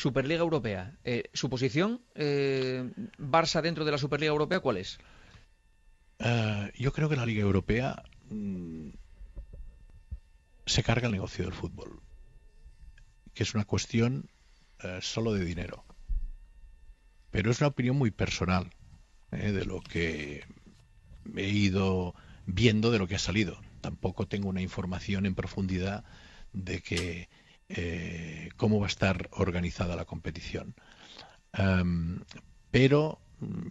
Superliga Europea. Eh, ¿Su posición, eh, Barça, dentro de la Superliga Europea, cuál es? Eh, yo creo que la Liga Europea mm, se carga el negocio del fútbol, que es una cuestión solo de dinero. Pero es una opinión muy personal de lo que he ido viendo de lo que ha salido. Tampoco tengo una información en profundidad de que cómo va a estar organizada la competición. Em, pero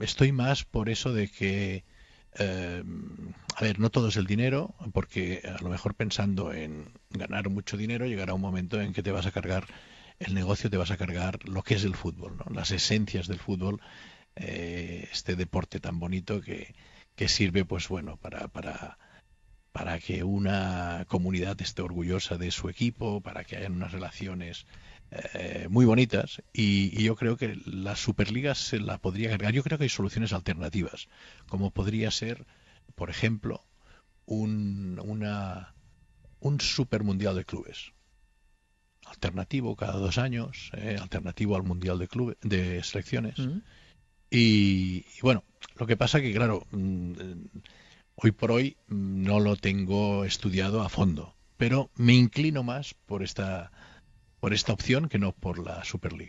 estoy más por eso de que, em, a ver, no todo es el dinero, porque a lo mejor pensando en ganar mucho dinero llegará un momento en que te vas a cargar el negocio, te vas a cargar lo que es el fútbol, las esencias del fútbol, eh, este deporte tan bonito que, que sirve, pues bueno, para para que una comunidad esté orgullosa de su equipo, para que hayan unas relaciones eh, muy bonitas y, yo creo que la Superliga se la podría agregar, Yo creo que hay soluciones alternativas, como podría ser, por ejemplo, un, una, un Supermundial de Clubes. Alternativo cada dos años, eh, alternativo al Mundial de, clubes, de Selecciones. Mm. y, bueno, lo que pasa que, claro, mm, Hoy por hoy mm, no lo tengo estudiado a fondo, pero me inclino más por esta, por esta opción que no por la Superliga.